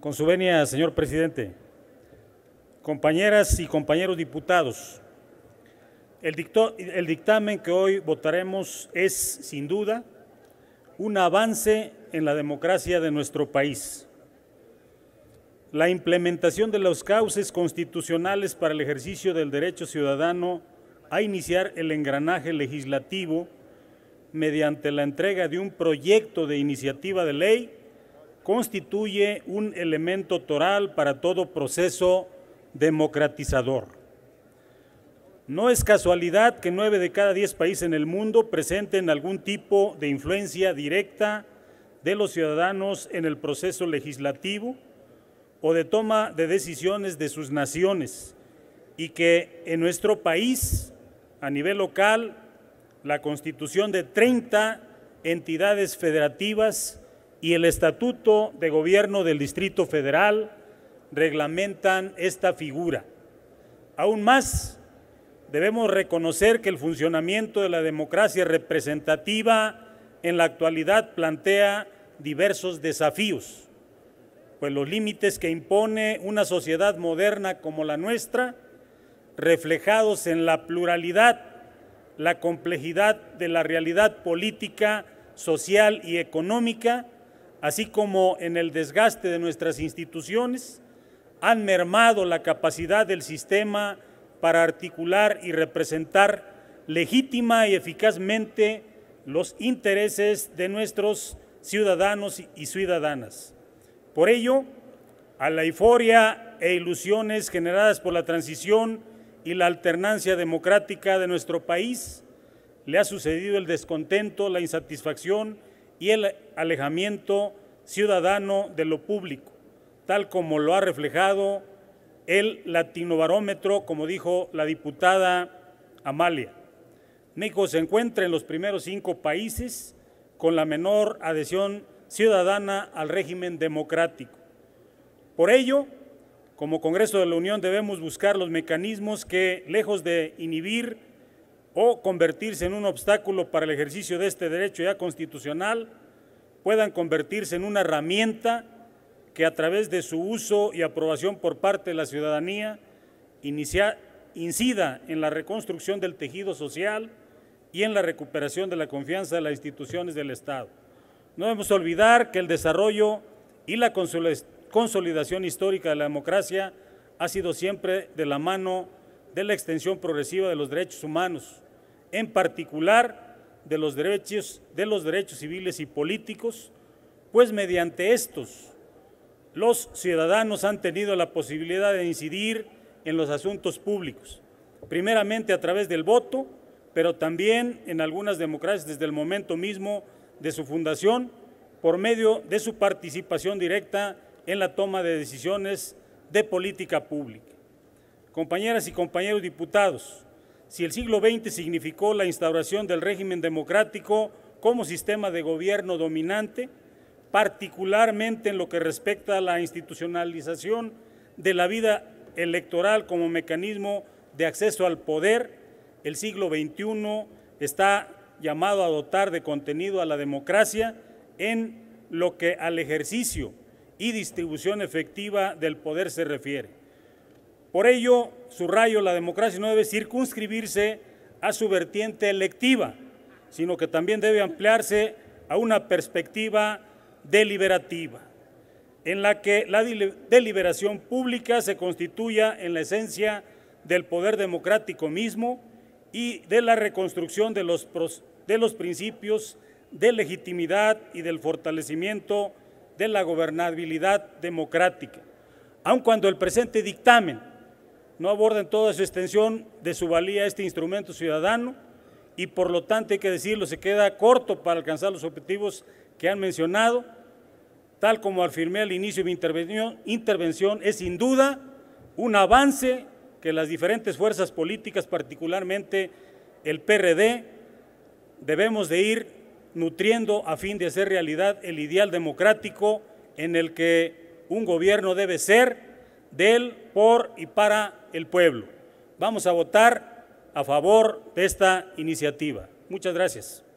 Con su venia, señor presidente, compañeras y compañeros diputados, el, dictamen que hoy votaremos es, sin duda, un avance en la democracia de nuestro país. La implementación de los cauces constitucionales para el ejercicio del derecho ciudadano a iniciar el engranaje legislativo mediante la entrega de un proyecto de iniciativa de ley constituye un elemento toral para todo proceso democratizador. No es casualidad que nueve de cada diez países en el mundo presenten algún tipo de influencia directa de los ciudadanos en el proceso legislativo o de toma de decisiones de sus naciones y que en nuestro país, a nivel local, la constitución de 30 entidades federativas y el Estatuto de Gobierno del Distrito Federal reglamentan esta figura. Aún más, debemos reconocer que el funcionamiento de la democracia representativa en la actualidad plantea diversos desafíos, pues los límites que impone una sociedad moderna como la nuestra, reflejados en la pluralidad, la complejidad de la realidad política, social y económica, así como en el desgaste de nuestras instituciones, han mermado la capacidad del sistema para articular y representar legítima y eficazmente los intereses de nuestros ciudadanos y ciudadanas. Por ello, a la euforia e ilusiones generadas por la transición y la alternancia democrática de nuestro país, le ha sucedido el descontento, la insatisfacción y el alejamiento ciudadano de lo público, tal como lo ha reflejado el latinobarómetro, como dijo la diputada Amalia. México se encuentra en los primeros cinco países con la menor adhesión ciudadana al régimen democrático. Por ello, como Congreso de la Unión debemos buscar los mecanismos que, lejos de inhibir o convertirse en un obstáculo para el ejercicio de este derecho ya constitucional, puedan convertirse en una herramienta que a través de su uso y aprobación por parte de la ciudadanía incida en la reconstrucción del tejido social y en la recuperación de la confianza de las instituciones del Estado. No debemos olvidar que el desarrollo y la consolidación histórica de la democracia ha sido siempre de la mano de la extensión progresiva de los derechos humanos, en particular de los derechos, de los derechos civiles y políticos, pues mediante estos los ciudadanos han tenido la posibilidad de incidir en los asuntos públicos, primeramente a través del voto, pero también en algunas democracias desde el momento mismo de su fundación, por medio de su participación directa en la toma de decisiones de política pública. Compañeras y compañeros diputados, si el siglo XX significó la instauración del régimen democrático como sistema de gobierno dominante, particularmente en lo que respecta a la institucionalización de la vida electoral como mecanismo de acceso al poder, el siglo XXI está llamado a dotar de contenido a la democracia en lo que al ejercicio y distribución efectiva del poder se refiere. Por ello, rayo, la democracia no debe circunscribirse a su vertiente electiva, sino que también debe ampliarse a una perspectiva deliberativa, en la que la deliberación pública se constituya en la esencia del poder democrático mismo y de la reconstrucción de los, de los principios de legitimidad y del fortalecimiento de la gobernabilidad democrática. Aun cuando el presente dictamen no aborden toda su extensión de su valía este instrumento ciudadano y por lo tanto hay que decirlo, se queda corto para alcanzar los objetivos que han mencionado, tal como afirmé al inicio de mi intervención, intervención es sin duda un avance que las diferentes fuerzas políticas, particularmente el PRD, debemos de ir nutriendo a fin de hacer realidad el ideal democrático en el que un gobierno debe ser del, por y para el pueblo. Vamos a votar a favor de esta iniciativa. Muchas gracias.